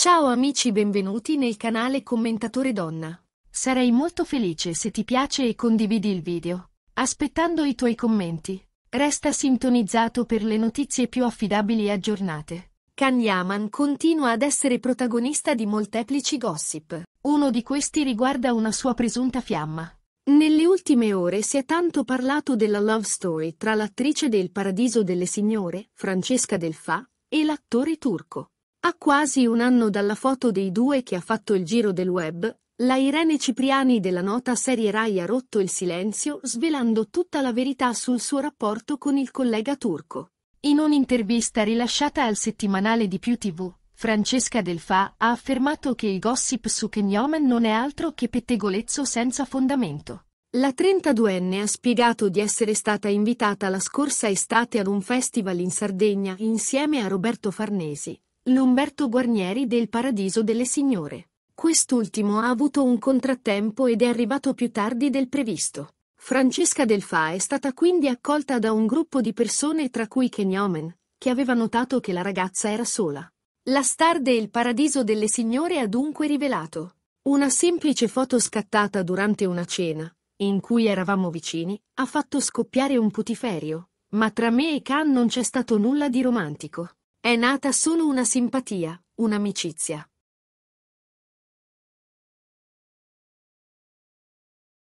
Ciao amici benvenuti nel canale Commentatore Donna. Sarei molto felice se ti piace e condividi il video. Aspettando i tuoi commenti. Resta sintonizzato per le notizie più affidabili e aggiornate. Kanyaman continua ad essere protagonista di molteplici gossip. Uno di questi riguarda una sua presunta fiamma. Nelle ultime ore si è tanto parlato della love story tra l'attrice del Paradiso delle Signore, Francesca Del Fa, e l'attore turco, a quasi un anno dalla foto dei due che ha fatto il giro del web, la Irene Cipriani della nota serie Rai ha rotto il silenzio svelando tutta la verità sul suo rapporto con il collega turco. In un'intervista rilasciata al settimanale di Più TV, Francesca Delfa ha affermato che il gossip su Kenyomen non è altro che pettegolezzo senza fondamento. La 32enne ha spiegato di essere stata invitata la scorsa estate ad un festival in Sardegna insieme a Roberto Farnesi, l'Umberto Guarnieri del Paradiso delle Signore. Quest'ultimo ha avuto un contrattempo ed è arrivato più tardi del previsto. Francesca Delfa è stata quindi accolta da un gruppo di persone tra cui Kenyomen, che aveva notato che la ragazza era sola. La star del Paradiso delle Signore ha dunque rivelato una semplice foto scattata durante una cena, in cui eravamo vicini, ha fatto scoppiare un putiferio, ma tra me e Khan non c'è stato nulla di romantico. È nata solo una simpatia, un'amicizia.